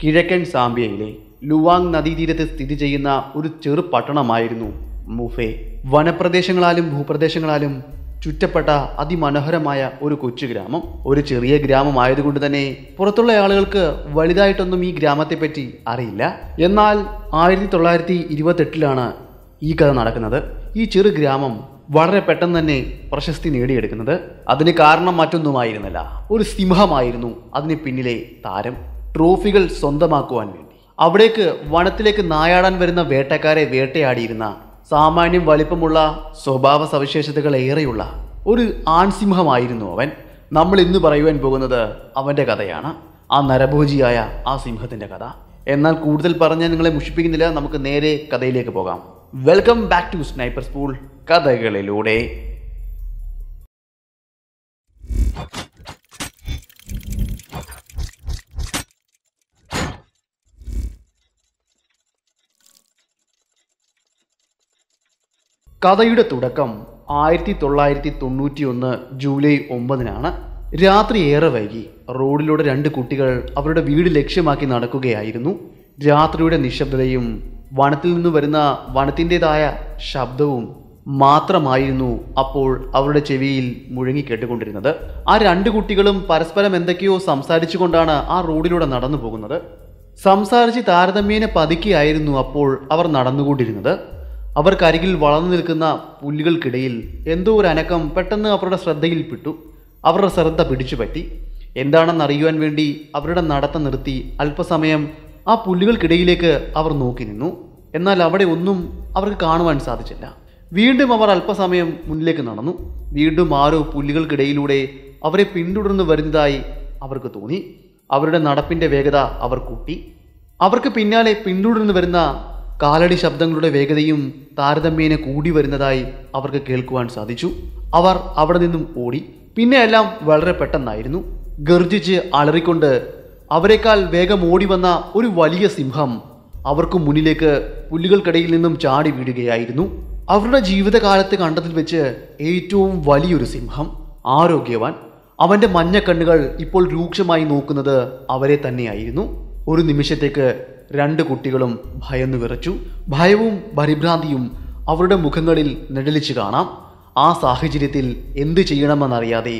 കിഴക്കൻ സാംബിയയിലെ ലുവാങ് നദീതീരത്ത് സ്ഥിതി ചെയ്യുന്ന ഒരു ചെറു പട്ടണമായിരുന്നു മുഫെ വനപ്രദേശങ്ങളാലും ഭൂപ്രദേശങ്ങളാലും ചുറ്റപ്പെട്ട അതിമനോഹരമായ ഒരു കൊച്ചു ഗ്രാമം ഒരു ചെറിയ ഗ്രാമമായതുകൊണ്ട് തന്നെ പുറത്തുള്ള ആളുകൾക്ക് വലുതായിട്ടൊന്നും ഈ ഗ്രാമത്തെപ്പറ്റി അറിയില്ല എന്നാൽ ആയിരത്തി തൊള്ളായിരത്തി ഇരുപത്തെട്ടിലാണ് ഈ കഥ നടക്കുന്നത് ഈ ചെറു ഗ്രാമം വളരെ പെട്ടെന്ന് തന്നെ പ്രശസ്തി നേടിയെടുക്കുന്നത് അതിന് കാരണം മറ്റൊന്നുമായിരുന്നില്ല ഒരു സിംഹമായിരുന്നു അതിന് പിന്നിലെ താരം ട്രോഫികൾ സ്വന്തമാക്കുവാൻ വേണ്ടി അവിടേക്ക് വനത്തിലേക്ക് നായാടാൻ വരുന്ന വേട്ടക്കാരെ വേട്ടയാടിയിരുന്ന സാമാന്യം വലിപ്പമുള്ള സ്വഭാവ സവിശേഷതകൾ ഏറെയുള്ള ഒരു ആൺസിംഹമായിരുന്നു അവൻ നമ്മൾ ഇന്ന് പറയുവാൻ പോകുന്നത് അവൻ്റെ കഥയാണ് ആ നരഭോജിയായ ആ സിംഹത്തിൻ്റെ കഥ എന്നാൽ കൂടുതൽ പറഞ്ഞാൽ നിങ്ങളെ മുഷിപ്പിക്കുന്നില്ല നമുക്ക് നേരെ കഥയിലേക്ക് പോകാം welcome back to sniper school കഥകളിലൂടെ കഥയുടെ തുടക്കം ആയിരത്തി തൊള്ളായിരത്തി തൊണ്ണൂറ്റി ഒന്ന് ജൂലൈ ഒമ്പതിനാണ് രാത്രി ഏറെ വൈകി റോഡിലൂടെ രണ്ട് കുട്ടികൾ അവരുടെ വീട് ലക്ഷ്യമാക്കി നടക്കുകയായിരുന്നു രാത്രിയുടെ നിശബ്ദതയും വനത്തിൽ നിന്ന് വരുന്ന വനത്തിൻ്റെതായ ശബ്ദവും മാത്രമായിരുന്നു അപ്പോൾ അവരുടെ ചെവിയിൽ മുഴങ്ങി കേട്ടുകൊണ്ടിരുന്നത് ആ രണ്ട് കുട്ടികളും പരസ്പരം എന്തൊക്കെയോ സംസാരിച്ചുകൊണ്ടാണ് ആ റോഡിലൂടെ നടന്നു പോകുന്നത് സംസാരിച്ച് താരതമ്യേന പതുക്കിയായിരുന്നു അപ്പോൾ അവർ നടന്നുകൊണ്ടിരുന്നത് അവർക്കരികിൽ വളർന്നു നിൽക്കുന്ന പുല്ലുകൾക്കിടയിൽ എന്തോ ഒരു അനക്കം പെട്ടെന്ന് അവരുടെ ശ്രദ്ധയിൽപ്പെട്ടു അവരുടെ ശ്രദ്ധ പിടിച്ചുപറ്റി എന്താണെന്ന് അറിയുവാൻ വേണ്ടി അവരുടെ നടത്തം നിർത്തി അല്പസമയം ആ പുല്ലുകൾക്കിടയിലേക്ക് അവർ നോക്കി നിന്നു എന്നാൽ അവിടെ ഒന്നും അവർക്ക് കാണുവാൻ സാധിച്ചില്ല വീണ്ടും അവർ അല്പസമയം മുന്നിലേക്ക് നടന്നു വീണ്ടും ആരോ പുല്ലുകൾക്കിടയിലൂടെ അവരെ പിന്തുടർന്നു വരുന്നതായി അവർക്ക് തോന്നി അവരുടെ നടപ്പിൻ്റെ വേഗത അവർ കൂട്ടി അവർക്ക് പിന്നാലെ പിന്തുടർന്നു വരുന്ന കാലടി ശബ്ദങ്ങളുടെ വേഗതയും താരതമ്യേന കൂടി വരുന്നതായി അവർക്ക് കേൾക്കുവാൻ സാധിച്ചു അവർ അവിടെ നിന്നും ഓടി പിന്നെ എല്ലാം വളരെ പെട്ടെന്നായിരുന്നു ഗർജിച്ച് അലറിക്കൊണ്ട് അവരെക്കാൾ വേഗം ഓടി വന്ന ഒരു വലിയ സിംഹം അവർക്ക് മുന്നിലേക്ക് പുല്ലുകൾക്കിടയിൽ നിന്നും ചാടി വീഴുകയായിരുന്നു അവരുടെ ജീവിതകാലത്ത് കണ്ടതിൽ വെച്ച് ഏറ്റവും വലിയൊരു സിംഹം ആരോഗ്യവാൻ അവൻ്റെ മഞ്ഞ കണ്ണുകൾ ഇപ്പോൾ രൂക്ഷമായി നോക്കുന്നത് അവരെ തന്നെയായിരുന്നു ഒരു നിമിഷത്തേക്ക് രണ്ട് കുട്ടികളും ഭയന്നു വിറച്ചു ഭയവും പരിഭ്രാന്തിയും അവരുടെ മുഖങ്ങളിൽ നിഴലിച്ചു കാണാം ആ സാഹചര്യത്തിൽ എന്ത് ചെയ്യണമെന്നറിയാതെ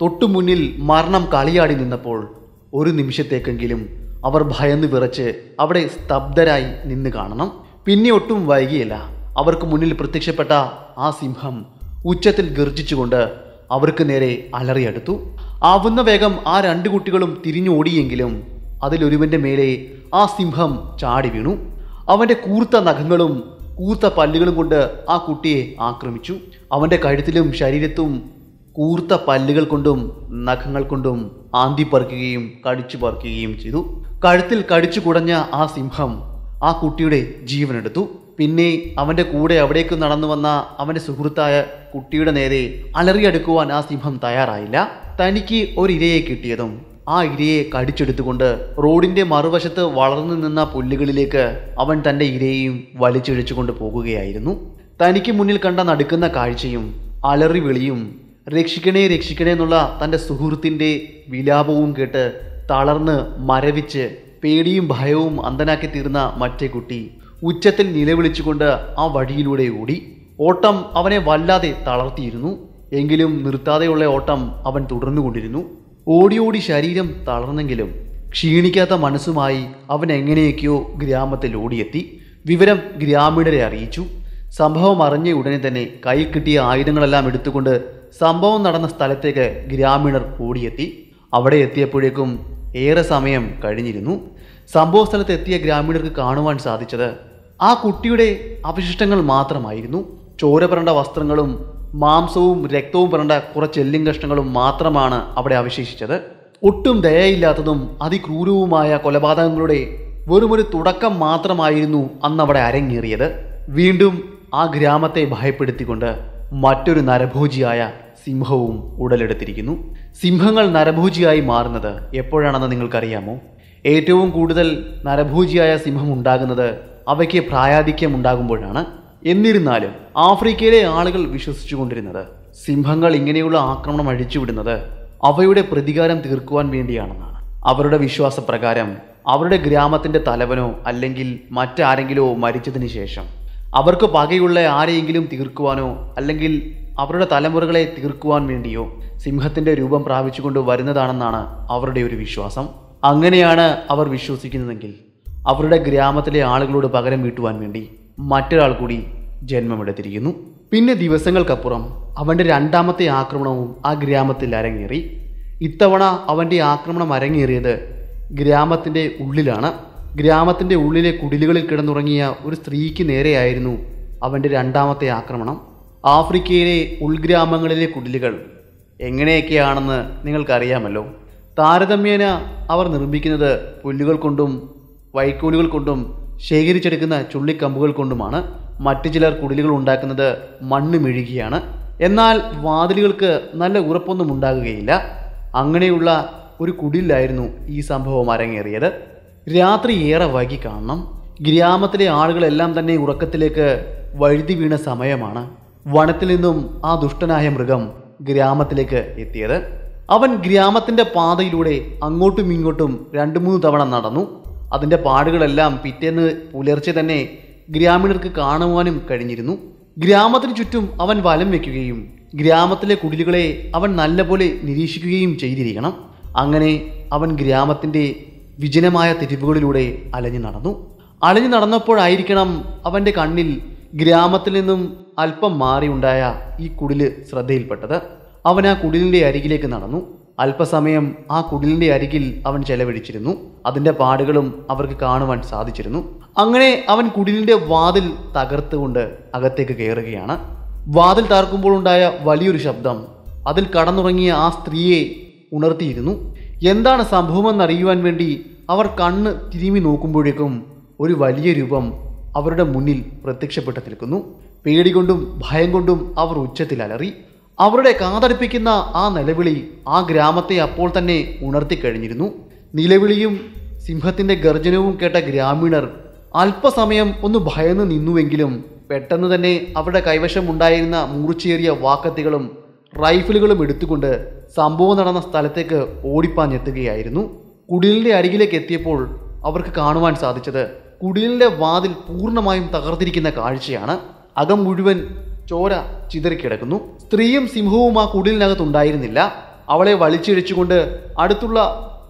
തൊട്ടുമുന്നിൽ മരണം കളിയാടി നിന്നപ്പോൾ ഒരു നിമിഷത്തേക്കെങ്കിലും അവർ ഭയന്ന് വിറച്ച് അവിടെ സ്തബ്ധരായി നിന്ന് കാണണം പിന്നെ ഒട്ടും വൈകിയില്ല അവർക്ക് മുന്നിൽ പ്രത്യക്ഷപ്പെട്ട ആ സിംഹം ഉച്ചത്തിൽ ഗർജിച്ചുകൊണ്ട് അവർക്ക് നേരെ അലറിയെടുത്തു ആവുന്ന വേഗം ആ രണ്ട് കുട്ടികളും തിരിഞ്ഞോടിയെങ്കിലും അതിലൊരുവന്റെ മേലെ ആ സിംഹം ചാടി വീണു അവൻ്റെ കൂർത്ത നഖങ്ങളും കൂർത്ത പല്ലുകളും കൊണ്ട് ആ കുട്ടിയെ ആക്രമിച്ചു അവൻ്റെ കഴുത്തിലും ശരീരത്തും കൂർത്ത പല്ലുകൾ കൊണ്ടും നഖങ്ങൾ കൊണ്ടും ആന്തി പറിക്കുകയും കടിച്ചു പറിക്കുകയും ചെയ്തു കഴുത്തിൽ കടിച്ചു കുടഞ്ഞ ആ സിംഹം ആ കുട്ടിയുടെ ജീവനെടുത്തു പിന്നെ അവൻ്റെ കൂടെ അവിടേക്ക് നടന്നു വന്ന അവൻ്റെ സുഹൃത്തായ കുട്ടിയുടെ നേരെ അലറിയെടുക്കുവാൻ ആ സിംഹം തയ്യാറായില്ല തനിക്ക് ഒരു ഇരയെ കിട്ടിയതും ആ ഇരയെ കടിച്ചെടുത്തുകൊണ്ട് റോഡിൻ്റെ മറുവശത്ത് വളർന്നു നിന്ന പുല്ലുകളിലേക്ക് അവൻ തൻ്റെ ഇരയെയും വലിച്ചിഴച്ചുകൊണ്ട് പോകുകയായിരുന്നു തനിക്ക് മുന്നിൽ കണ്ട നടുക്കുന്ന കാഴ്ചയും അലറി വിളിയും രക്ഷിക്കണേ രക്ഷിക്കണേ എന്നുള്ള തൻ്റെ സുഹൃത്തിൻ്റെ വിലാപവും കേട്ട് തളർന്ന് മരവിച്ച് പേടിയും ഭയവും അന്തനാക്കി തീർന്ന മറ്റേ കുട്ടി ഉച്ചത്തിൽ നിലവിളിച്ചുകൊണ്ട് ആ വഴിയിലൂടെ ഓടി ഓട്ടം അവനെ വല്ലാതെ തളർത്തിയിരുന്നു എങ്കിലും നിർത്താതെയുള്ള ഓട്ടം അവൻ തുടർന്നുകൊണ്ടിരുന്നു ഓടിയോടി ശരീരം തളർന്നെങ്കിലും ക്ഷീണിക്കാത്ത മനസ്സുമായി അവൻ എങ്ങനെയൊക്കെയോ ഗ്രാമത്തിൽ ഓടിയെത്തി വിവരം ഗ്രാമീണരെ അറിയിച്ചു സംഭവം അറിഞ്ഞ ഉടനെ തന്നെ കൈ കിട്ടിയ ആയുധങ്ങളെല്ലാം എടുത്തുകൊണ്ട് സംഭവം നടന്ന സ്ഥലത്തേക്ക് ഗ്രാമീണർ ഓടിയെത്തി അവിടെ എത്തിയപ്പോഴേക്കും ഏറെ സമയം കഴിഞ്ഞിരുന്നു സംഭവ സ്ഥലത്ത് എത്തിയ ഗ്രാമീണർക്ക് കാണുവാൻ സാധിച്ചത് ആ കുട്ടിയുടെ അവശിഷ്ടങ്ങൾ മാത്രമായിരുന്നു ചോര വസ്ത്രങ്ങളും മാംസവും രക്തവും പറണ്ട കുറച്ച് എല്ലും കഷ്ണങ്ങളും മാത്രമാണ് അവിടെ അവശേഷിച്ചത് ഒട്ടും ദയയില്ലാത്തതും അതിക്രൂരവുമായ കൊലപാതകങ്ങളുടെ വെറുമൊരു തുടക്കം മാത്രമായിരുന്നു അന്നവിടെ അരങ്ങേറിയത് വീണ്ടും ആ ഗ്രാമത്തെ ഭയപ്പെടുത്തിക്കൊണ്ട് മറ്റൊരു നരഭോജിയായ സിംഹവും ഉടലെടുത്തിരിക്കുന്നു സിംഹങ്ങൾ നരഭോജിയായി മാറുന്നത് എപ്പോഴാണെന്ന് നിങ്ങൾക്കറിയാമോ ഏറ്റവും കൂടുതൽ നരഭോജിയായ സിംഹം ഉണ്ടാകുന്നത് അവയ്ക്ക് പ്രായാധിക്യം ഉണ്ടാകുമ്പോഴാണ് എന്നിരുന്നാലും ആഫ്രിക്കയിലെ ആളുകൾ വിശ്വസിച്ചുകൊണ്ടിരുന്നത് സിംഹങ്ങൾ ഇങ്ങനെയുള്ള ആക്രമണം അഴിച്ചുവിടുന്നത് അവയുടെ പ്രതികാരം തീർക്കുവാൻ വേണ്ടിയാണെന്നാണ് അവരുടെ വിശ്വാസപ്രകാരം അവരുടെ ഗ്രാമത്തിൻ്റെ തലവനോ അല്ലെങ്കിൽ മറ്റാരെങ്കിലോ മരിച്ചതിന് ശേഷം അവർക്ക് പകയുള്ള ആരെയെങ്കിലും തീർക്കുവാനോ അല്ലെങ്കിൽ അവരുടെ തലമുറകളെ തീർക്കുവാൻ വേണ്ടിയോ സിംഹത്തിൻ്റെ രൂപം പ്രാപിച്ചുകൊണ്ട് വരുന്നതാണെന്നാണ് അവരുടെ ഒരു വിശ്വാസം അങ്ങനെയാണ് അവർ വിശ്വസിക്കുന്നതെങ്കിൽ അവരുടെ ഗ്രാമത്തിലെ ആളുകളോട് പകരം വീട്ടുവാൻ വേണ്ടി മറ്റൊരാൾ കൂടി ജന്മമെടുത്തിരിക്കുന്നു പിന്നെ ദിവസങ്ങൾക്കപ്പുറം അവൻ്റെ രണ്ടാമത്തെ ആക്രമണവും ആ ഗ്രാമത്തിൽ അരങ്ങേറി ഇത്തവണ അവൻ്റെ ആക്രമണം അരങ്ങേറിയത് ഗ്രാമത്തിൻ്റെ ഉള്ളിലാണ് ഗ്രാമത്തിൻ്റെ ഉള്ളിലെ കുടിലുകളിൽ കിടന്നുറങ്ങിയ ഒരു സ്ത്രീക്ക് നേരെയായിരുന്നു അവൻ്റെ രണ്ടാമത്തെ ആക്രമണം ആഫ്രിക്കയിലെ ഉൾഗ്രാമങ്ങളിലെ കുടിലുകൾ എങ്ങനെയൊക്കെയാണെന്ന് നിങ്ങൾക്കറിയാമല്ലോ താരതമ്യേന അവർ നിർമ്മിക്കുന്നത് പുല്ലുകൾ കൊണ്ടും വൈക്കോലുകൾ കൊണ്ടും ശേഖരിച്ചെടുക്കുന്ന ചുള്ളിക്കമ്പുകൾ കൊണ്ടുമാണ് മറ്റു ചിലർ കുടിലുകൾ ഉണ്ടാക്കുന്നത് മണ്ണ് മെഴുകിയാണ് എന്നാൽ വാതിലുകൾക്ക് നല്ല ഉറപ്പൊന്നും ഉണ്ടാകുകയില്ല അങ്ങനെയുള്ള ഒരു കുടിലായിരുന്നു ഈ സംഭവം അരങ്ങേറിയത് രാത്രി ഏറെ വൈകി കാണണം ഗ്രാമത്തിലെ ആളുകളെല്ലാം തന്നെ ഉറക്കത്തിലേക്ക് വഴുതി വീണ സമയമാണ് വനത്തിൽ നിന്നും ആ ദുഷ്ടനായ മൃഗം ഗ്രാമത്തിലേക്ക് എത്തിയത് അവൻ ഗ്രാമത്തിൻ്റെ പാതയിലൂടെ അങ്ങോട്ടും ഇങ്ങോട്ടും രണ്ട് മൂന്ന് തവണ നടന്നു അതിൻ്റെ പാടുകളെല്ലാം പിറ്റേന്ന് പുലർച്ചെ തന്നെ ഗ്രാമീണർക്ക് കാണുവാനും കഴിഞ്ഞിരുന്നു ഗ്രാമത്തിന് ചുറ്റും അവൻ വലം വയ്ക്കുകയും ഗ്രാമത്തിലെ കുടിലുകളെ അവൻ നല്ലപോലെ നിരീക്ഷിക്കുകയും ചെയ്തിരിക്കണം അങ്ങനെ അവൻ ഗ്രാമത്തിൻ്റെ വിജനമായ തെരുവുകളിലൂടെ അലഞ്ഞു നടന്നു അലഞ്ഞു നടന്നപ്പോഴായിരിക്കണം അവൻ്റെ കണ്ണിൽ ഗ്രാമത്തിൽ നിന്നും അല്പം മാറിയുണ്ടായ ഈ കുടില് ശ്രദ്ധയിൽപ്പെട്ടത് അവൻ ആ കുടിലിൻ്റെ അരികിലേക്ക് നടന്നു അല്പസമയം ആ കുടിലിൻ്റെ അരികിൽ അവൻ ചെലവഴിച്ചിരുന്നു അതിൻ്റെ പാടുകളും അവർക്ക് കാണുവാൻ സാധിച്ചിരുന്നു അങ്ങനെ അവൻ കുടിലിൻ്റെ വാതിൽ തകർത്തുകൊണ്ട് അകത്തേക്ക് കയറുകയാണ് വാതിൽ ഉണ്ടായ വലിയൊരു ശബ്ദം അതിൽ കടന്നുറങ്ങിയ ആ സ്ത്രീയെ ഉണർത്തിയിരുന്നു എന്താണ് അറിയുവാൻ വേണ്ടി അവർ കണ്ണ് തിരുമി നോക്കുമ്പോഴേക്കും ഒരു വലിയ രൂപം അവരുടെ മുന്നിൽ പ്രത്യക്ഷപ്പെട്ട് നിൽക്കുന്നു പേടികൊണ്ടും ഭയം കൊണ്ടും അവർ ഉച്ചത്തിൽ അലറി അവരുടെ കാതടിപ്പിക്കുന്ന ആ നിലവിളി ആ ഗ്രാമത്തെ അപ്പോൾ തന്നെ ഉണർത്തിക്കഴിഞ്ഞിരുന്നു നിലവിളിയും സിംഹത്തിൻ്റെ ഗർജനവും കേട്ട ഗ്രാമീണർ അല്പസമയം ഒന്ന് ഭയന്ന് നിന്നുവെങ്കിലും പെട്ടെന്ന് തന്നെ അവരുടെ കൈവശമുണ്ടായിരുന്ന മൂർച്ചേറിയ വാക്കത്തികളും റൈഫിലുകളും എടുത്തുകൊണ്ട് സംഭവം നടന്ന സ്ഥലത്തേക്ക് ഓടിപ്പാഞ്ഞെത്തുകയായിരുന്നു കുടിലിൻ്റെ അരികിലേക്ക് എത്തിയപ്പോൾ അവർക്ക് കാണുവാൻ സാധിച്ചത് കുടിലിൻ്റെ വാതിൽ പൂർണ്ണമായും തകർത്തിരിക്കുന്ന കാഴ്ചയാണ് അകം മുഴുവൻ ചോര ചിതറിക്കിടക്കുന്നു സ്ത്രീയും സിംഹവും ആ കുടിലിനകത്തുണ്ടായിരുന്നില്ല അവളെ വലിച്ചിഴിച്ചുകൊണ്ട് അടുത്തുള്ള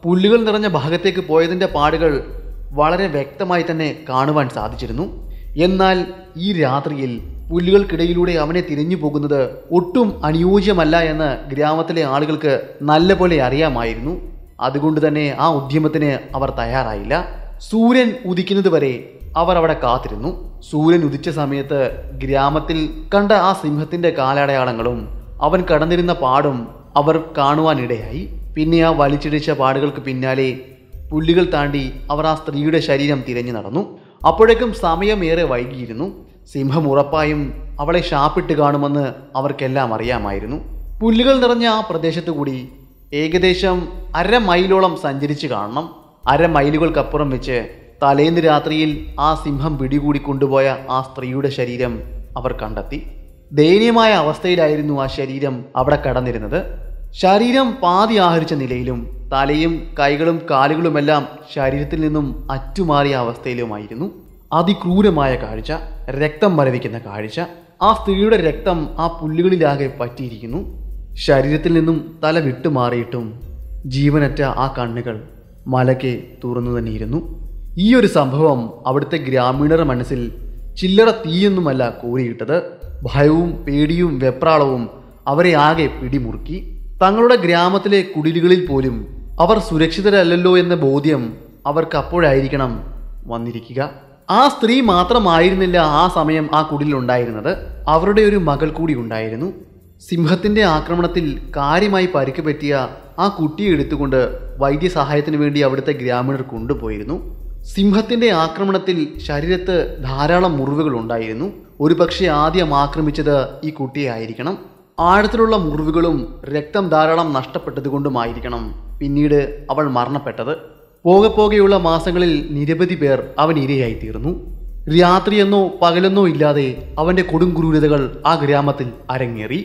പുല്ലുകൾ നിറഞ്ഞ ഭാഗത്തേക്ക് പോയതിൻ്റെ പാടുകൾ വളരെ വ്യക്തമായി തന്നെ കാണുവാൻ സാധിച്ചിരുന്നു എന്നാൽ ഈ രാത്രിയിൽ പുല്ലുകൾക്കിടയിലൂടെ അവനെ തിരിഞ്ഞു പോകുന്നത് ഒട്ടും അനുയോജ്യമല്ല എന്ന് ഗ്രാമത്തിലെ ആളുകൾക്ക് നല്ലപോലെ അറിയാമായിരുന്നു അതുകൊണ്ട് തന്നെ ആ ഉദ്യമത്തിന് അവർ തയ്യാറായില്ല സൂര്യൻ ഉദിക്കുന്നത് വരെ അവർ അവിടെ കാത്തിരുന്നു സൂര്യൻ ഉദിച്ച സമയത്ത് ഗ്രാമത്തിൽ കണ്ട ആ സിംഹത്തിന്റെ കാലടയാളങ്ങളും അവൻ കടന്നിരുന്ന പാടും അവർ കാണുവാനിടയായി പിന്നെ ആ വലിച്ചിടിച്ച പാടുകൾക്ക് പിന്നാലെ പുല്ലുകൾ താണ്ടി അവർ ആ സ്ത്രീയുടെ ശരീരം തിരഞ്ഞു നടന്നു അപ്പോഴേക്കും സമയമേറെ വൈകിയിരുന്നു സിംഹം ഉറപ്പായും അവളെ ഷാപ്പിട്ട് കാണുമെന്ന് അവർക്കെല്ലാം അറിയാമായിരുന്നു പുല്ലുകൾ നിറഞ്ഞ ആ പ്രദേശത്തു കൂടി ഏകദേശം അര മൈലോളം സഞ്ചരിച്ച് കാണണം അര മൈലുകൾക്കപ്പുറം വെച്ച് തലേന്ന് രാത്രിയിൽ ആ സിംഹം പിടികൂടി കൊണ്ടുപോയ ആ സ്ത്രീയുടെ ശരീരം അവർ കണ്ടെത്തി ദയനീയമായ അവസ്ഥയിലായിരുന്നു ആ ശരീരം അവിടെ കടന്നിരുന്നത് ശരീരം പാതി ആഹരിച്ച നിലയിലും തലയും കൈകളും കാലുകളുമെല്ലാം ശരീരത്തിൽ നിന്നും അറ്റുമാറിയ അവസ്ഥയിലുമായിരുന്നു അതിക്രൂരമായ കാഴ്ച രക്തം മരവിക്കുന്ന കാഴ്ച ആ സ്ത്രീയുടെ രക്തം ആ പുല്ലുകളിലാകെ പറ്റിയിരിക്കുന്നു ശരീരത്തിൽ നിന്നും തല വിട്ടുമാറിയിട്ടും ജീവനറ്റ ആ കണ്ണുകൾ മലക്കെ തുറന്നു തന്നെയിരുന്നു ഈ ഒരു സംഭവം അവിടുത്തെ ഗ്രാമീണർ മനസ്സിൽ ചില്ലറ തീയൊന്നുമല്ല കോരിയിട്ടത് ഭയവും പേടിയും വെപ്രാളവും അവരെ ആകെ പിടിമുറുക്കി തങ്ങളുടെ ഗ്രാമത്തിലെ കുടിലുകളിൽ പോലും അവർ സുരക്ഷിതരല്ലല്ലോ എന്ന ബോധ്യം അവർക്ക് അപ്പോഴായിരിക്കണം വന്നിരിക്കുക ആ സ്ത്രീ മാത്രമായിരുന്നില്ല ആ സമയം ആ കുടിലുണ്ടായിരുന്നത് അവരുടെ ഒരു മകൾ കൂടി ഉണ്ടായിരുന്നു സിംഹത്തിൻ്റെ ആക്രമണത്തിൽ കാര്യമായി പരിക്ക് പറ്റിയ ആ കുട്ടിയെ എടുത്തുകൊണ്ട് വൈദ്യസഹായത്തിന് വേണ്ടി അവിടുത്തെ ഗ്രാമീണർ കൊണ്ടുപോയിരുന്നു സിംഹത്തിൻ്റെ ആക്രമണത്തിൽ ശരീരത്ത് ധാരാളം മുറിവുകൾ ഉണ്ടായിരുന്നു ഒരു പക്ഷേ ആദ്യം ആക്രമിച്ചത് ഈ കുട്ടിയായിരിക്കണം ആഴത്തിലുള്ള മുറിവുകളും രക്തം ധാരാളം നഷ്ടപ്പെട്ടതുകൊണ്ടുമായിരിക്കണം പിന്നീട് അവൾ മരണപ്പെട്ടത് പോകെ പോകെയുള്ള മാസങ്ങളിൽ നിരവധി പേർ അവൻ ഇരയായിത്തീർന്നു രാത്രിയെന്നോ പകലെന്നോ ഇല്ലാതെ അവൻ്റെ കൊടുങ്കുരൂരതകൾ ആ ഗ്രാമത്തിൽ അരങ്ങേറി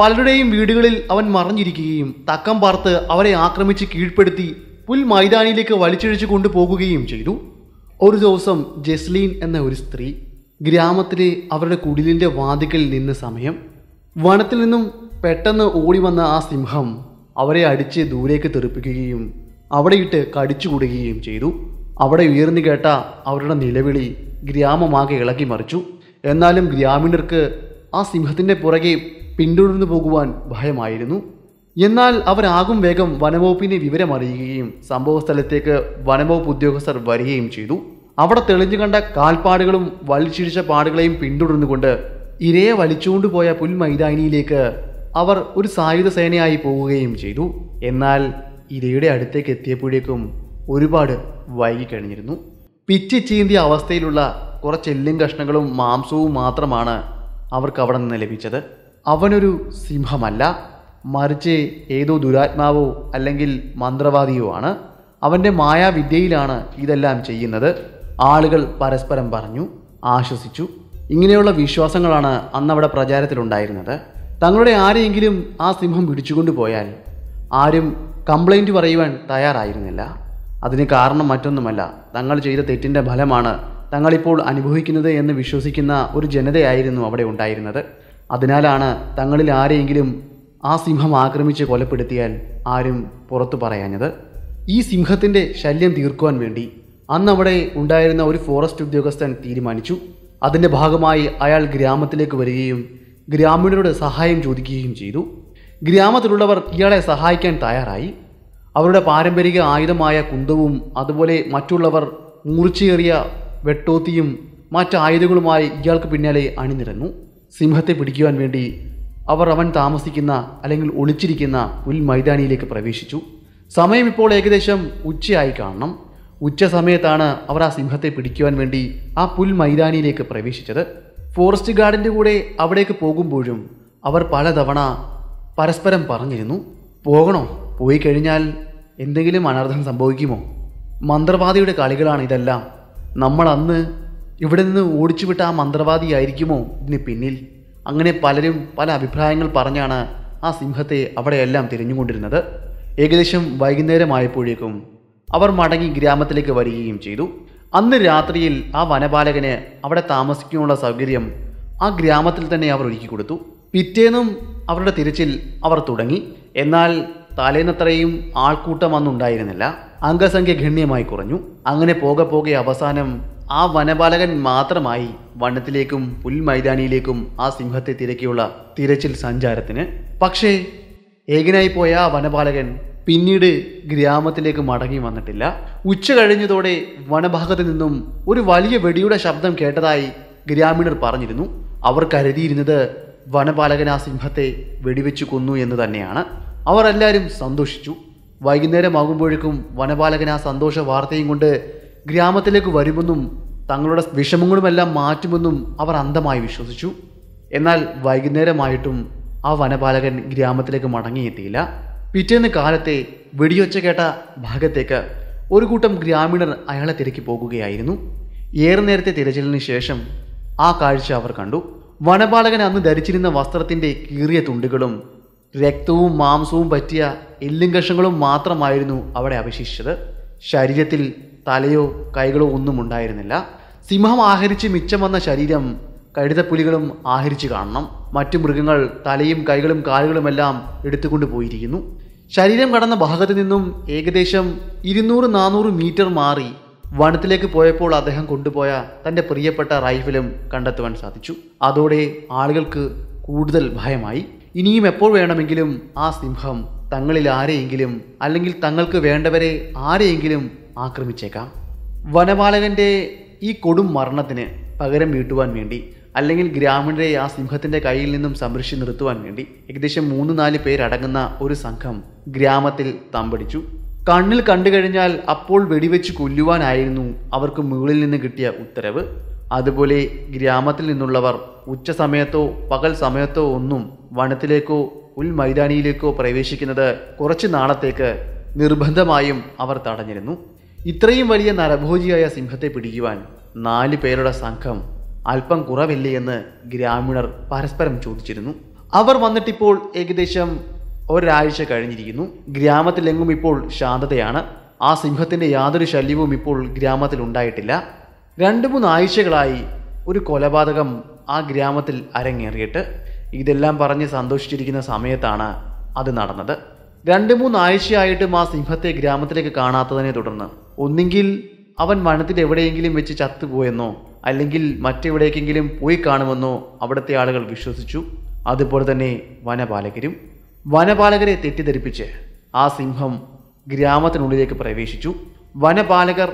പലരുടെയും വീടുകളിൽ അവൻ മറഞ്ഞിരിക്കുകയും തക്കം പാർത്ത് അവരെ ആക്രമിച്ച് കീഴ്പ്പെടുത്തി പുൽമൈതാനിയിലേക്ക് വലിച്ചഴിച്ചു കൊണ്ടുപോകുകയും ചെയ്തു ഒരു ദിവസം ജസ്ലീൻ എന്ന ഒരു സ്ത്രീ ഗ്രാമത്തിലെ അവരുടെ കുടിലിൻ്റെ വാതിക്കൽ നിന്ന സമയം വനത്തിൽ നിന്നും പെട്ടെന്ന് ഓടി വന്ന ആ സിംഹം അവരെ അടിച്ച് ദൂരേക്ക് തെറിപ്പിക്കുകയും അവിടെയിട്ട് കടിച്ചുകൂടുകയും ചെയ്തു അവിടെ ഉയർന്നു കേട്ട അവരുടെ നിലവിളി ഗ്രാമമാകെ ഇളക്കി മറിച്ചു എന്നാലും ഗ്രാമീണർക്ക് ആ സിംഹത്തിൻ്റെ പുറകെ പിന്തുടർന്നു പോകുവാൻ ഭയമായിരുന്നു എന്നാൽ അവരാകും വേഗം വനംവകുപ്പിനെ വിവരം അറിയുകയും സംഭവസ്ഥലത്തേക്ക് വനംവകുപ്പ് ഉദ്യോഗസ്ഥർ വരികയും ചെയ്തു അവിടെ തെളിഞ്ഞു കണ്ട കാൽപ്പാടുകളും വലിച്ചിഴിച്ച പാടുകളെയും പിന്തുടർന്നുകൊണ്ട് ഇരയെ വലിച്ചുകൊണ്ടുപോയ പുൽമൈതാനിയിലേക്ക് അവർ ഒരു സായുധ സേനയായി പോവുകയും ചെയ്തു എന്നാൽ ഇരയുടെ അടുത്തേക്ക് എത്തിയപ്പോഴേക്കും ഒരുപാട് വൈകിക്കഴിഞ്ഞിരുന്നു കഴിഞ്ഞിരുന്നു ചീന്തിയ അവസ്ഥയിലുള്ള കുറച്ച് എല്ലും കഷ്ണങ്ങളും മാംസവും മാത്രമാണ് അവർക്ക് അവിടെ നിന്ന് ലഭിച്ചത് അവനൊരു സിംഹമല്ല മറിച്ച് ഏതോ ദുരാത്മാവോ അല്ലെങ്കിൽ മന്ത്രവാദിയോ ആണ് അവൻ്റെ മായാവിദ്യയിലാണ് ഇതെല്ലാം ചെയ്യുന്നത് ആളുകൾ പരസ്പരം പറഞ്ഞു ആശ്വസിച്ചു ഇങ്ങനെയുള്ള വിശ്വാസങ്ങളാണ് അന്നവിടെ പ്രചാരത്തിലുണ്ടായിരുന്നത് തങ്ങളുടെ ആരെയെങ്കിലും ആ സിംഹം പിടിച്ചുകൊണ്ട് പോയാൽ ആരും കംപ്ലൈൻറ്റ് പറയുവാൻ തയ്യാറായിരുന്നില്ല അതിന് കാരണം മറ്റൊന്നുമല്ല തങ്ങൾ ചെയ്ത തെറ്റിൻ്റെ ഫലമാണ് തങ്ങളിപ്പോൾ അനുഭവിക്കുന്നത് എന്ന് വിശ്വസിക്കുന്ന ഒരു ജനതയായിരുന്നു അവിടെ ഉണ്ടായിരുന്നത് അതിനാലാണ് തങ്ങളിൽ ആരെയെങ്കിലും ആ സിംഹം ആക്രമിച്ച് കൊലപ്പെടുത്തിയാൽ ആരും പുറത്തു പറയാഞ്ഞത് ഈ സിംഹത്തിൻ്റെ ശല്യം തീർക്കുവാൻ വേണ്ടി അന്നവിടെ ഉണ്ടായിരുന്ന ഒരു ഫോറസ്റ്റ് ഉദ്യോഗസ്ഥൻ തീരുമാനിച്ചു അതിൻ്റെ ഭാഗമായി അയാൾ ഗ്രാമത്തിലേക്ക് വരികയും ഗ്രാമീണരുടെ സഹായം ചോദിക്കുകയും ചെയ്തു ഗ്രാമത്തിലുള്ളവർ ഇയാളെ സഹായിക്കാൻ തയ്യാറായി അവരുടെ പാരമ്പര്യ ആയുധമായ കുന്തവും അതുപോലെ മറ്റുള്ളവർ മൂർച്ചയേറിയ വെട്ടോത്തിയും മറ്റായുധങ്ങളുമായി ഇയാൾക്ക് പിന്നാലെ അണിനിരന്നു സിംഹത്തെ പിടിക്കുവാൻ വേണ്ടി അവർ അവൻ താമസിക്കുന്ന അല്ലെങ്കിൽ ഒളിച്ചിരിക്കുന്ന ഉൽ മൈതാനിയിലേക്ക് പ്രവേശിച്ചു സമയം ഇപ്പോൾ ഏകദേശം ഉച്ചയായി കാണണം ഉച്ച സമയത്താണ് അവർ ആ സിംഹത്തെ പിടിക്കുവാൻ വേണ്ടി ആ പുൽ മൈതാനിയിലേക്ക് പ്രവേശിച്ചത് ഫോറസ്റ്റ് ഗാർഡിൻ്റെ കൂടെ അവിടേക്ക് പോകുമ്പോഴും അവർ പലതവണ പരസ്പരം പറഞ്ഞിരുന്നു പോകണോ പോയി കഴിഞ്ഞാൽ എന്തെങ്കിലും അനർത്ഥം സംഭവിക്കുമോ മന്ത്രവാദിയുടെ കളികളാണ് ഇതെല്ലാം നമ്മൾ അന്ന് ഇവിടെ നിന്ന് ഓടിച്ചുവിട്ട ആ മന്ത്രവാദിയായിരിക്കുമോ ഇതിന് പിന്നിൽ അങ്ങനെ പലരും പല അഭിപ്രായങ്ങൾ പറഞ്ഞാണ് ആ സിംഹത്തെ അവിടെയെല്ലാം തിരിഞ്ഞുകൊണ്ടിരുന്നത് ഏകദേശം വൈകുന്നേരമായപ്പോഴേക്കും അവർ മടങ്ങി ഗ്രാമത്തിലേക്ക് വരികയും ചെയ്തു അന്ന് രാത്രിയിൽ ആ വനപാലകന് അവിടെ താമസിക്കാനുള്ള സൗകര്യം ആ ഗ്രാമത്തിൽ തന്നെ അവർ ഒരുക്കി കൊടുത്തു പിറ്റേന്നും അവരുടെ തിരച്ചിൽ അവർ തുടങ്ങി എന്നാൽ തലേന്നത്രയും ആൾക്കൂട്ടം അന്നുണ്ടായിരുന്നില്ല അംഗസംഖ്യ ഗണ്യമായി കുറഞ്ഞു അങ്ങനെ പോകെ പോകെ അവസാനം ആ വനപാലകൻ മാത്രമായി വനത്തിലേക്കും പുൽമൈതാനിയിലേക്കും ആ സിംഹത്തെ തിരക്കിയുള്ള തിരച്ചിൽ സഞ്ചാരത്തിന് പക്ഷേ ഏകനായി പോയ ആ വനപാലകൻ പിന്നീട് ഗ്രാമത്തിലേക്ക് മടങ്ങി വന്നിട്ടില്ല ഉച്ച കഴിഞ്ഞതോടെ വനഭാഗത്ത് നിന്നും ഒരു വലിയ വെടിയുടെ ശബ്ദം കേട്ടതായി ഗ്രാമീണർ പറഞ്ഞിരുന്നു അവർ കരുതിയിരുന്നത് വനപാലകൻ ആ സിംഹത്തെ വെടിവെച്ചു കൊന്നു എന്ന് തന്നെയാണ് അവർ എല്ലാവരും സന്തോഷിച്ചു വൈകുന്നേരമാകുമ്പോഴേക്കും വനപാലകൻ ആ സന്തോഷ വാർത്തയും കൊണ്ട് ഗ്രാമത്തിലേക്ക് വരുമെന്നും തങ്ങളുടെ വിഷമങ്ങളുമെല്ലാം മാറ്റുമെന്നും അവർ അന്ധമായി വിശ്വസിച്ചു എന്നാൽ വൈകുന്നേരമായിട്ടും ആ വനപാലകൻ ഗ്രാമത്തിലേക്ക് മടങ്ങിയെത്തിയില്ല പിറ്റേന്ന് കാലത്തെ വെടിയൊച്ച കേട്ട ഭാഗത്തേക്ക് ഒരു കൂട്ടം ഗ്രാമീണർ അയാളെ തിരക്കി പോകുകയായിരുന്നു ഏറെ നേരത്തെ തിരച്ചിലിന് ശേഷം ആ കാഴ്ച അവർ കണ്ടു വനപാലകൻ അന്ന് ധരിച്ചിരുന്ന വസ്ത്രത്തിൻ്റെ കീറിയ തുണ്ടുകളും രക്തവും മാംസവും പറ്റിയ എല്ലും കഷങ്ങളും മാത്രമായിരുന്നു അവിടെ അവശേഷിച്ചത് ശരീരത്തിൽ തലയോ കൈകളോ ഒന്നും ഉണ്ടായിരുന്നില്ല സിംഹം ആഹരിച്ച് മിച്ചം വന്ന ശരീരം കഴുതപ്പുലികളും ആഹരിച്ച് കാണണം മറ്റു മൃഗങ്ങൾ തലയും കൈകളും കാലുകളുമെല്ലാം എടുത്തുകൊണ്ട് പോയിരിക്കുന്നു ശരീരം കടന്ന ഭാഗത്ത് നിന്നും ഏകദേശം ഇരുന്നൂറ് നാനൂറ് മീറ്റർ മാറി വനത്തിലേക്ക് പോയപ്പോൾ അദ്ദേഹം കൊണ്ടുപോയ തൻ്റെ പ്രിയപ്പെട്ട റൈഫിലും കണ്ടെത്തുവാൻ സാധിച്ചു അതോടെ ആളുകൾക്ക് കൂടുതൽ ഭയമായി ഇനിയും എപ്പോൾ വേണമെങ്കിലും ആ സിംഹം തങ്ങളിൽ ആരെയെങ്കിലും അല്ലെങ്കിൽ തങ്ങൾക്ക് വേണ്ടവരെ ആരെയെങ്കിലും ആക്രമിച്ചേക്കാം വനപാലകൻ്റെ ഈ കൊടും മരണത്തിന് പകരം വീട്ടുവാൻ വേണ്ടി അല്ലെങ്കിൽ ഗ്രാമീണരെ ആ സിംഹത്തിൻ്റെ കയ്യിൽ നിന്നും സംരക്ഷിച്ച് നിർത്തുവാൻ വേണ്ടി ഏകദേശം മൂന്ന് നാല് പേരടങ്ങുന്ന ഒരു സംഘം ഗ്രാമത്തിൽ തമ്പടിച്ചു കണ്ണിൽ കണ്ടു കഴിഞ്ഞാൽ അപ്പോൾ വെടിവെച്ച് കൊല്ലുവാനായിരുന്നു അവർക്ക് മുകളിൽ നിന്ന് കിട്ടിയ ഉത്തരവ് അതുപോലെ ഗ്രാമത്തിൽ നിന്നുള്ളവർ ഉച്ച സമയത്തോ പകൽ സമയത്തോ ഒന്നും വനത്തിലേക്കോ ഉൾമൈതാനിയിലേക്കോ പ്രവേശിക്കുന്നത് കുറച്ച് നാളത്തേക്ക് നിർബന്ധമായും അവർ തടഞ്ഞിരുന്നു ഇത്രയും വലിയ നരഭോജിയായ സിംഹത്തെ പിടിക്കുവാൻ നാല് പേരുടെ സംഘം അല്പം കുറവില്ലേ എന്ന് ഗ്രാമീണർ പരസ്പരം ചോദിച്ചിരുന്നു അവർ വന്നിട്ടിപ്പോൾ ഏകദേശം ഒരാഴ്ച കഴിഞ്ഞിരിക്കുന്നു ഗ്രാമത്തിലെങ്ങും ഇപ്പോൾ ശാന്തതയാണ് ആ സിംഹത്തിൻ്റെ യാതൊരു ശല്യവും ഇപ്പോൾ ഗ്രാമത്തിൽ ഉണ്ടായിട്ടില്ല രണ്ട് മൂന്ന് ആഴ്ചകളായി ഒരു കൊലപാതകം ആ ഗ്രാമത്തിൽ അരങ്ങേറിയിട്ട് ഇതെല്ലാം പറഞ്ഞ് സന്തോഷിച്ചിരിക്കുന്ന സമയത്താണ് അത് നടന്നത് രണ്ട് മൂന്ന് ആ സിംഹത്തെ ഗ്രാമത്തിലേക്ക് കാണാത്തതിനെ തുടർന്ന് ഒന്നുകിൽ അവൻ വനത്തിൽ എവിടെയെങ്കിലും വെച്ച് ചത്തുപോയെന്നോ അല്ലെങ്കിൽ മറ്റെവിടേക്കെങ്കിലും പോയി കാണുമെന്നോ അവിടുത്തെ ആളുകൾ വിശ്വസിച്ചു അതുപോലെ തന്നെ വനപാലകരും വനപാലകരെ തെറ്റിദ്ധരിപ്പിച്ച് ആ സിംഹം ഗ്രാമത്തിനുള്ളിലേക്ക് പ്രവേശിച്ചു വനപാലകർ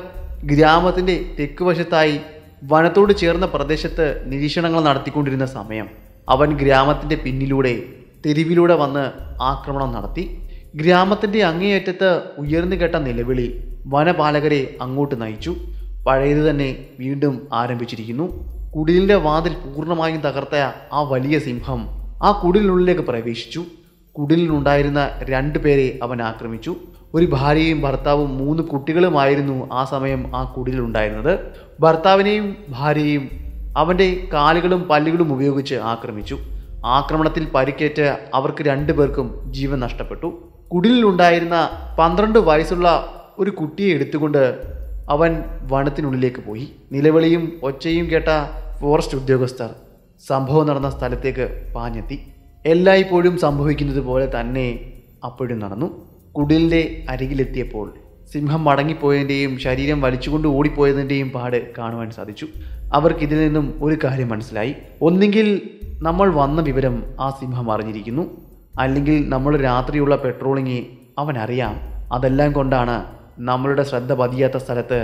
ഗ്രാമത്തിൻ്റെ തെക്കുവശത്തായി വനത്തോട് ചേർന്ന പ്രദേശത്ത് നിരീക്ഷണങ്ങൾ നടത്തിക്കൊണ്ടിരുന്ന സമയം അവൻ ഗ്രാമത്തിൻ്റെ പിന്നിലൂടെ തെരുവിലൂടെ വന്ന് ആക്രമണം നടത്തി ഗ്രാമത്തിൻ്റെ അങ്ങേയറ്റത്ത് ഉയർന്നു കേട്ട നിലവിളി വനപാലകരെ അങ്ങോട്ട് നയിച്ചു പഴയത് തന്നെ വീണ്ടും ആരംഭിച്ചിരിക്കുന്നു കുടിലിൻ്റെ വാതിൽ പൂർണ്ണമായും തകർത്ത ആ വലിയ സിംഹം ആ കുടിലിനുള്ളിലേക്ക് പ്രവേശിച്ചു കുടിലിനുണ്ടായിരുന്ന രണ്ടു പേരെ അവൻ ആക്രമിച്ചു ഒരു ഭാര്യയും ഭർത്താവും മൂന്ന് കുട്ടികളുമായിരുന്നു ആ സമയം ആ കുടിലുണ്ടായിരുന്നത് ഭർത്താവിനെയും ഭാര്യയും അവൻ്റെ കാലുകളും പല്ലുകളും ഉപയോഗിച്ച് ആക്രമിച്ചു ആക്രമണത്തിൽ പരിക്കേറ്റ് അവർക്ക് രണ്ടുപേർക്കും ജീവൻ നഷ്ടപ്പെട്ടു കുടിലുണ്ടായിരുന്ന പന്ത്രണ്ട് വയസ്സുള്ള ഒരു കുട്ടിയെ എടുത്തുകൊണ്ട് അവൻ വനത്തിനുള്ളിലേക്ക് പോയി നിലവിളിയും ഒച്ചയും കേട്ട ഫോറസ്റ്റ് ഉദ്യോഗസ്ഥർ സംഭവം നടന്ന സ്ഥലത്തേക്ക് പാഞ്ഞെത്തി എല്ലായ്പ്പോഴും സംഭവിക്കുന്നത് പോലെ തന്നെ അപ്പോഴും നടന്നു കുടിലിൻ്റെ അരികിലെത്തിയപ്പോൾ സിംഹം മടങ്ങിപ്പോയതിൻ്റെയും ശരീരം വലിച്ചുകൊണ്ട് ഓടിപ്പോയതിൻ്റെയും പാട് കാണുവാൻ സാധിച്ചു അവർക്കിതിൽ നിന്നും ഒരു കാര്യം മനസ്സിലായി ഒന്നുകിൽ നമ്മൾ വന്ന വിവരം ആ സിംഹം അറിഞ്ഞിരിക്കുന്നു അല്ലെങ്കിൽ നമ്മൾ രാത്രിയുള്ള പെട്രോളിങ് അവനറിയാം അതെല്ലാം കൊണ്ടാണ് നമ്മളുടെ ശ്രദ്ധ പതിയാത്ത സ്ഥലത്ത്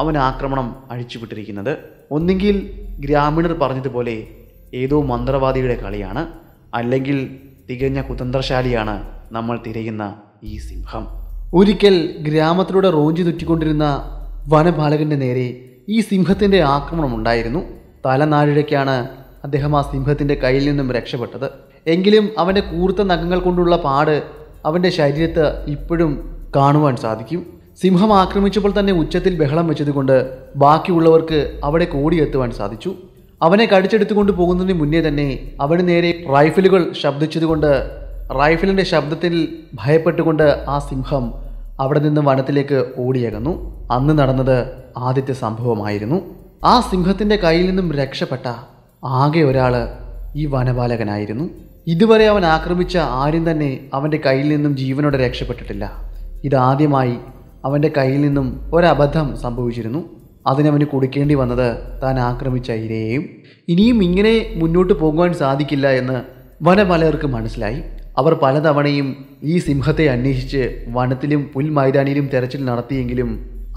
അവൻ ആക്രമണം അഴിച്ചുവിട്ടിരിക്കുന്നത് ഒന്നുകിൽ ഗ്രാമീണർ പറഞ്ഞതുപോലെ ഏതോ മന്ത്രവാദിയുടെ കളിയാണ് അല്ലെങ്കിൽ തികഞ്ഞ കുതന്ത്രശാലിയാണ് നമ്മൾ തിരയുന്ന ഈ സിംഹം ഒരിക്കൽ ഗ്രാമത്തിലൂടെ റോഞ്ചി തുറ്റിക്കൊണ്ടിരുന്ന വനപാലകന്റെ നേരെ ഈ സിംഹത്തിന്റെ ആക്രമണം ഉണ്ടായിരുന്നു തലനാഴിഴയ്ക്കാണ് അദ്ദേഹം ആ സിംഹത്തിൻ്റെ കയ്യിൽ നിന്നും രക്ഷപ്പെട്ടത് എങ്കിലും അവൻ്റെ കൂർത്ത നഖങ്ങൾ കൊണ്ടുള്ള പാട് അവൻ്റെ ശരീരത്ത് ഇപ്പോഴും കാണുവാൻ സാധിക്കും സിംഹം ആക്രമിച്ചപ്പോൾ തന്നെ ഉച്ചത്തിൽ ബഹളം വെച്ചതുകൊണ്ട് ബാക്കിയുള്ളവർക്ക് അവിടെ കോടിയെത്തുവാൻ സാധിച്ചു അവനെ കടിച്ചെടുത്തുകൊണ്ട് പോകുന്നതിന് മുന്നേ തന്നെ അവന് നേരെ റൈഫിലുകൾ ശബ്ദിച്ചതുകൊണ്ട് റൈഫിലിൻ്റെ ശബ്ദത്തിൽ ഭയപ്പെട്ടുകൊണ്ട് ആ സിംഹം അവിടെ നിന്ന് വനത്തിലേക്ക് ഓടിയകന്നു അന്ന് നടന്നത് ആദ്യത്തെ സംഭവമായിരുന്നു ആ സിംഹത്തിൻ്റെ കയ്യിൽ നിന്നും രക്ഷപ്പെട്ട ആകെ ഒരാൾ ഈ വനപാലകനായിരുന്നു ഇതുവരെ അവൻ ആക്രമിച്ച ആരും തന്നെ അവൻ്റെ കയ്യിൽ നിന്നും ജീവനോടെ രക്ഷപ്പെട്ടിട്ടില്ല ഇതാദ്യമായി അവൻ്റെ കയ്യിൽ നിന്നും ഒരബദ്ധം സംഭവിച്ചിരുന്നു അതിനവന് കൊടുക്കേണ്ടി വന്നത് താൻ ആക്രമിച്ച ഇരയെയും ഇനിയും ഇങ്ങനെ മുന്നോട്ട് പോകുവാൻ സാധിക്കില്ല എന്ന് വനപാലകർക്ക് മനസ്സിലായി അവർ പലതവണയും ഈ സിംഹത്തെ അന്വേഷിച്ച് വനത്തിലും പുൽമൈതാനിയിലും തെരച്ചിൽ നടത്തിയെങ്കിലും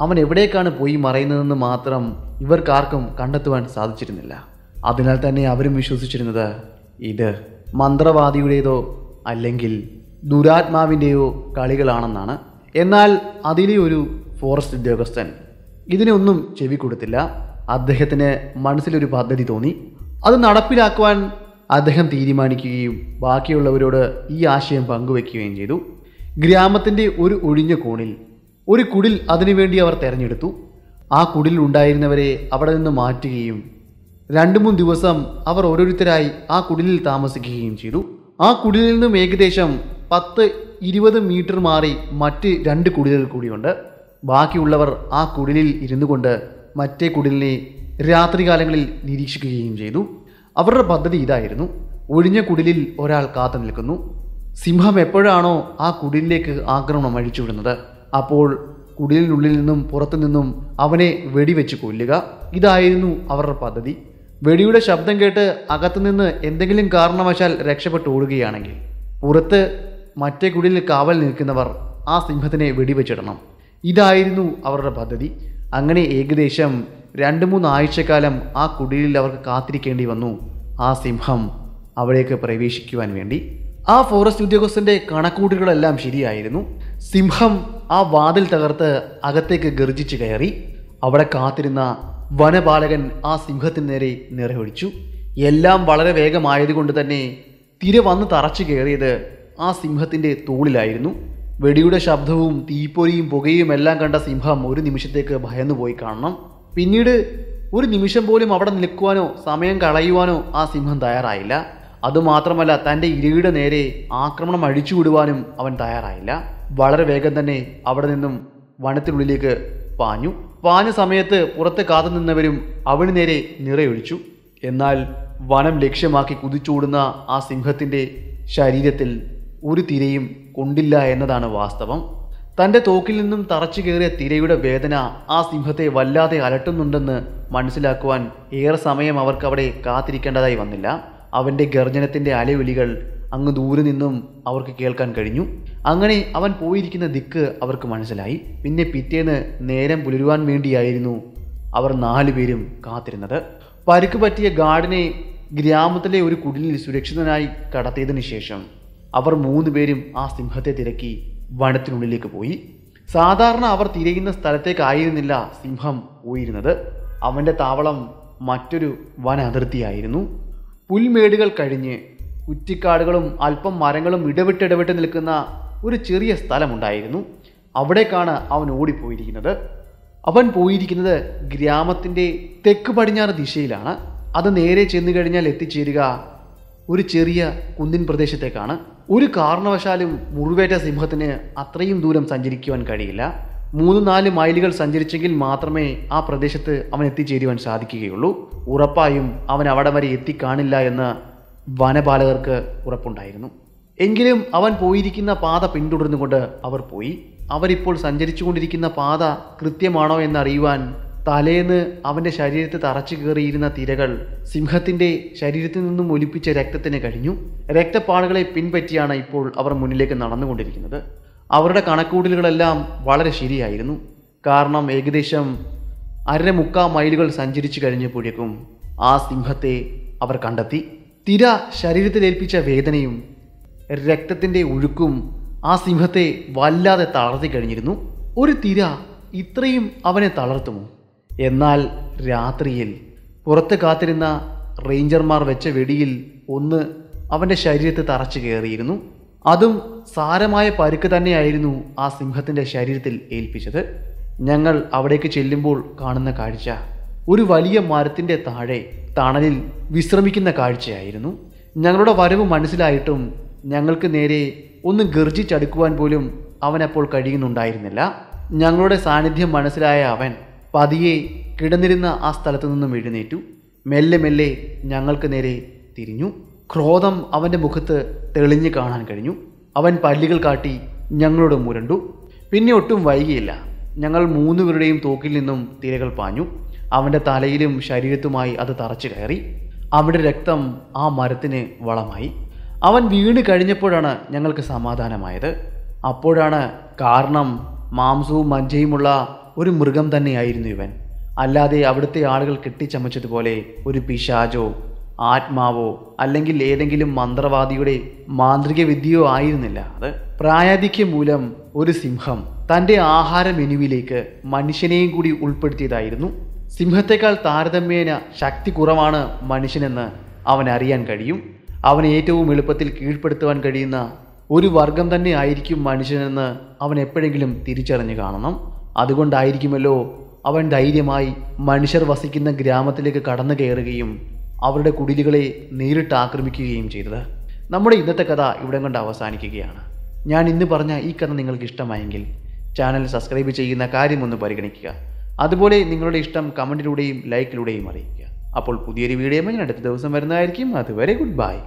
അവൻ എവിടേക്കാണ് പോയി മറയുന്നതെന്ന് മാത്രം ഇവർക്കാർക്കും കണ്ടെത്തുവാൻ സാധിച്ചിരുന്നില്ല അതിനാൽ തന്നെ അവരും വിശ്വസിച്ചിരുന്നത് ഇത് മന്ത്രവാദിയുടേതോ അല്ലെങ്കിൽ ദുരാത്മാവിൻ്റെയോ കളികളാണെന്നാണ് എന്നാൽ അതിലെ ഒരു ഫോറസ്റ്റ് ഉദ്യോഗസ്ഥൻ ഇതിനൊന്നും ചെവി കൊടുത്തില്ല അദ്ദേഹത്തിന് മനസ്സിലൊരു പദ്ധതി തോന്നി അത് നടപ്പിലാക്കുവാൻ അദ്ദേഹം തീരുമാനിക്കുകയും ബാക്കിയുള്ളവരോട് ഈ ആശയം പങ്കുവെക്കുകയും ചെയ്തു ഗ്രാമത്തിൻ്റെ ഒരു ഒഴിഞ്ഞ കോണിൽ ഒരു കുടിൽ അതിനുവേണ്ടി അവർ തിരഞ്ഞെടുത്തു ആ കുടിലുണ്ടായിരുന്നവരെ ഉണ്ടായിരുന്നവരെ അവിടെ നിന്ന് മാറ്റുകയും രണ്ടു മൂന്ന് ദിവസം അവർ ഓരോരുത്തരായി ആ കുടിലിൽ താമസിക്കുകയും ചെയ്തു ആ കുടിലിൽ നിന്നും ഏകദേശം പത്ത് ഇരുപത് മീറ്റർ മാറി മറ്റ് രണ്ട് കുടിലുകൾ കൂടിയുണ്ട് ബാക്കിയുള്ളവർ ആ കുടിലിൽ ഇരുന്നു കൊണ്ട് മറ്റേ കുടിലിനെ രാത്രികാലങ്ങളിൽ നിരീക്ഷിക്കുകയും ചെയ്തു അവരുടെ പദ്ധതി ഇതായിരുന്നു ഒഴിഞ്ഞ കുടിലിൽ ഒരാൾ കാത്തു നിൽക്കുന്നു സിംഹം എപ്പോഴാണോ ആ കുടിലിലേക്ക് ആക്രമണം അഴിച്ചുവിടുന്നത് അപ്പോൾ കുടിലിനുള്ളിൽ നിന്നും പുറത്തു നിന്നും അവനെ വെടിവെച്ച് കൊല്ലുക ഇതായിരുന്നു അവരുടെ പദ്ധതി വെടിയുടെ ശബ്ദം കേട്ട് അകത്തുനിന്ന് എന്തെങ്കിലും കാരണവശാൽ രക്ഷപ്പെട്ട് ഓടുകയാണെങ്കിൽ പുറത്ത് മറ്റേ കുടിൽ കാവൽ നിൽക്കുന്നവർ ആ സിംഹത്തിനെ വെടിവെച്ചിടണം ഇതായിരുന്നു അവരുടെ പദ്ധതി അങ്ങനെ ഏകദേശം രണ്ട് മൂന്ന് ആഴ്ചക്കാലം ആ കുടിലിൽ അവർക്ക് കാത്തിരിക്കേണ്ടി വന്നു ആ സിംഹം അവിടേക്ക് പ്രവേശിക്കുവാൻ വേണ്ടി ആ ഫോറസ്റ്റ് ഉദ്യോഗസ്ഥൻ്റെ കണക്കൂട്ടുകളെല്ലാം ശരിയായിരുന്നു സിംഹം ആ വാതിൽ തകർത്ത് അകത്തേക്ക് ഗർജിച്ച് കയറി അവിടെ കാത്തിരുന്ന വനപാലകൻ ആ സിംഹത്തിന് നേരെ നിറയൊഴിച്ചു എല്ലാം വളരെ വേഗമായതുകൊണ്ട് തന്നെ തിര വന്ന് തറച്ചു കയറിയത് ആ സിംഹത്തിൻ്റെ തോളിലായിരുന്നു വെടിയുടെ ശബ്ദവും തീപ്പൊരിയും പുകയും എല്ലാം കണ്ട സിംഹം ഒരു നിമിഷത്തേക്ക് ഭയന്നുപോയി കാണണം പിന്നീട് ഒരു നിമിഷം പോലും അവിടെ നിൽക്കുവാനോ സമയം കളയുവാനോ ആ സിംഹം തയ്യാറായില്ല അതുമാത്രമല്ല തൻ്റെ ഇരയുടെ നേരെ ആക്രമണം അഴിച്ചുവിടുവാനും അവൻ തയ്യാറായില്ല വളരെ വേഗം തന്നെ അവിടെ നിന്നും വനത്തിനുള്ളിലേക്ക് പാഞ്ഞു പാഞ്ഞ സമയത്ത് പുറത്ത് കാത്തു നിന്നവരും അവന് നേരെ നിറയൊഴിച്ചു എന്നാൽ വനം ലക്ഷ്യമാക്കി കുതിച്ചൂടുന്ന ആ സിംഹത്തിൻ്റെ ശരീരത്തിൽ ഒരു തിരയും കൊണ്ടില്ല എന്നതാണ് വാസ്തവം തൻ്റെ തോക്കിൽ നിന്നും തറച്ചു കയറിയ തിരയുടെ വേദന ആ സിംഹത്തെ വല്ലാതെ അലട്ടുന്നുണ്ടെന്ന് മനസ്സിലാക്കുവാൻ ഏറെ സമയം അവർക്ക് അവിടെ കാത്തിരിക്കേണ്ടതായി വന്നില്ല അവൻ്റെ ഗർജനത്തിൻ്റെ അലവിളികൾ അങ്ങ് ദൂരെ നിന്നും അവർക്ക് കേൾക്കാൻ കഴിഞ്ഞു അങ്ങനെ അവൻ പോയിരിക്കുന്ന ദിക്ക് അവർക്ക് മനസ്സിലായി പിന്നെ പിറ്റേന്ന് നേരം പുലരുവാൻ വേണ്ടിയായിരുന്നു അവർ നാലുപേരും കാത്തിരുന്നത് പരുക്ക് പറ്റിയ ഗാർഡിനെ ഗ്രാമത്തിലെ ഒരു കുടിലിൽ സുരക്ഷിതനായി കടത്തിയതിനു ശേഷം അവർ മൂന്നുപേരും ആ സിംഹത്തെ തിരക്കി വനത്തിനുള്ളിലേക്ക് പോയി സാധാരണ അവർ തിരയുന്ന സ്ഥലത്തേക്കായിരുന്നില്ല സിംഹം പോയിരുന്നത് അവൻ്റെ താവളം മറ്റൊരു വന അതിർത്തിയായിരുന്നു പുൽമേടുകൾ കഴിഞ്ഞ് കുറ്റിക്കാടുകളും അല്പം മരങ്ങളും ഇടവിട്ടിടവിട്ട് നിൽക്കുന്ന ഒരു ചെറിയ സ്ഥലമുണ്ടായിരുന്നു അവിടേക്കാണ് അവൻ ഓടിപ്പോയിരിക്കുന്നത് അവൻ പോയിരിക്കുന്നത് ഗ്രാമത്തിൻ്റെ തെക്ക് പടിഞ്ഞാറ് ദിശയിലാണ് അത് നേരെ ചെന്നു കഴിഞ്ഞാൽ എത്തിച്ചേരുക ഒരു ചെറിയ കുന്നിൻ പ്രദേശത്തേക്കാണ് ഒരു കാരണവശാലും മുറിവേറ്റ സിംഹത്തിന് അത്രയും ദൂരം സഞ്ചരിക്കുവാൻ കഴിയില്ല മൂന്ന് നാല് മൈലുകൾ സഞ്ചരിച്ചെങ്കിൽ മാത്രമേ ആ പ്രദേശത്ത് അവൻ എത്തിച്ചേരുവാൻ സാധിക്കുകയുള്ളൂ ഉറപ്പായും അവൻ അവിടെ വരെ എത്തിക്കാണില്ല എന്ന് വനപാലകർക്ക് ഉറപ്പുണ്ടായിരുന്നു എങ്കിലും അവൻ പോയിരിക്കുന്ന പാത പിന്തുടർന്നുകൊണ്ട് അവർ പോയി അവരിപ്പോൾ സഞ്ചരിച്ചുകൊണ്ടിരിക്കുന്ന പാത കൃത്യമാണോ എന്നറിയുവാൻ തലേന്ന് അവൻ്റെ ശരീരത്ത് തറച്ചു കയറിയിരുന്ന തിരകൾ സിംഹത്തിൻ്റെ ശരീരത്തിൽ നിന്നും ഒലിപ്പിച്ച രക്തത്തിന് കഴിഞ്ഞു രക്തപ്പാടുകളെ പിൻപറ്റിയാണ് ഇപ്പോൾ അവർ മുന്നിലേക്ക് നടന്നുകൊണ്ടിരിക്കുന്നത് അവരുടെ കണക്കൂടലുകളെല്ലാം വളരെ ശരിയായിരുന്നു കാരണം ഏകദേശം അര മുക്കാ മൈലുകൾ സഞ്ചരിച്ചു കഴിഞ്ഞപ്പോഴേക്കും ആ സിംഹത്തെ അവർ കണ്ടെത്തി തിര ശരീരത്തിലേൽപ്പിച്ച വേദനയും രക്തത്തിൻ്റെ ഒഴുക്കും ആ സിംഹത്തെ വല്ലാതെ തളർത്തി കഴിഞ്ഞിരുന്നു ഒരു തിര ഇത്രയും അവനെ തളർത്തുമോ എന്നാൽ രാത്രിയിൽ പുറത്ത് കാത്തിരുന്ന റേഞ്ചർമാർ വെച്ച വെടിയിൽ ഒന്ന് അവൻ്റെ ശരീരത്ത് തറച്ചു കയറിയിരുന്നു അതും സാരമായ പരുക്ക് തന്നെയായിരുന്നു ആ സിംഹത്തിൻ്റെ ശരീരത്തിൽ ഏൽപ്പിച്ചത് ഞങ്ങൾ അവിടേക്ക് ചെല്ലുമ്പോൾ കാണുന്ന കാഴ്ച ഒരു വലിയ മരത്തിൻ്റെ താഴെ തണലിൽ വിശ്രമിക്കുന്ന കാഴ്ചയായിരുന്നു ഞങ്ങളുടെ വരവ് മനസ്സിലായിട്ടും ഞങ്ങൾക്ക് നേരെ ഒന്ന് ഗർജിച്ചടുക്കുവാൻ പോലും അവനപ്പോൾ കഴിയുന്നുണ്ടായിരുന്നില്ല ഞങ്ങളുടെ സാന്നിധ്യം മനസ്സിലായ അവൻ പതിയെ കിടന്നിരുന്ന ആ സ്ഥലത്തു നിന്നും എഴുന്നേറ്റു മെല്ലെ മെല്ലെ ഞങ്ങൾക്ക് നേരെ തിരിഞ്ഞു ക്രോധം അവൻ്റെ മുഖത്ത് തെളിഞ്ഞു കാണാൻ കഴിഞ്ഞു അവൻ പല്ലികൾ കാട്ടി ഞങ്ങളോട് മുരണ്ടു പിന്നെ ഒട്ടും വൈകിയില്ല ഞങ്ങൾ മൂന്നുപേരുടെയും തോക്കിൽ നിന്നും തിരകൾ പാഞ്ഞു അവൻ്റെ തലയിലും ശരീരത്തുമായി അത് തറച്ചു കയറി അവിടെ രക്തം ആ മരത്തിന് വളമായി അവൻ വീണ് കഴിഞ്ഞപ്പോഴാണ് ഞങ്ങൾക്ക് സമാധാനമായത് അപ്പോഴാണ് കാരണം മാംസവും മഞ്ചയുമുള്ള ഒരു മൃഗം തന്നെയായിരുന്നു ഇവൻ അല്ലാതെ അവിടുത്തെ ആളുകൾ കെട്ടിച്ചമച്ചതുപോലെ ഒരു പിശാചോ ആത്മാവോ അല്ലെങ്കിൽ ഏതെങ്കിലും മന്ത്രവാദിയുടെ മാന്ത്രിക വിദ്യയോ ആയിരുന്നില്ല അത് പ്രായാധിക്യം മൂലം ഒരു സിംഹം തൻ്റെ ആഹാര മെനുവിലേക്ക് മനുഷ്യനെയും കൂടി ഉൾപ്പെടുത്തിയതായിരുന്നു സിംഹത്തെക്കാൾ താരതമ്യേന ശക്തി കുറവാണ് മനുഷ്യനെന്ന് അവൻ അറിയാൻ കഴിയും അവനെ ഏറ്റവും എളുപ്പത്തിൽ കീഴ്പ്പെടുത്തുവാൻ കഴിയുന്ന ഒരു വർഗം തന്നെ ആയിരിക്കും മനുഷ്യനെന്ന് അവൻ എപ്പോഴെങ്കിലും തിരിച്ചറിഞ്ഞു കാണണം അതുകൊണ്ടായിരിക്കുമല്ലോ അവൻ ധൈര്യമായി മനുഷ്യർ വസിക്കുന്ന ഗ്രാമത്തിലേക്ക് കടന്നു കയറുകയും അവരുടെ കുടിലുകളെ നേരിട്ട് ആക്രമിക്കുകയും ചെയ്തത് നമ്മുടെ ഇന്നത്തെ കഥ ഇവിടെ കൊണ്ട് അവസാനിക്കുകയാണ് ഞാൻ ഇന്ന് പറഞ്ഞ ഈ കഥ നിങ്ങൾക്ക് ഇഷ്ടമായെങ്കിൽ ചാനൽ സബ്സ്ക്രൈബ് ചെയ്യുന്ന കാര്യമൊന്ന് പരിഗണിക്കുക അതുപോലെ നിങ്ങളുടെ ഇഷ്ടം കമൻറ്റിലൂടെയും ലൈക്കിലൂടെയും അറിയിക്കുക അപ്പോൾ പുതിയൊരു വീഡിയോ ഞാൻ അടുത്ത ദിവസം വരുന്നതായിരിക്കും അതുവരെ ഗുഡ് ബൈ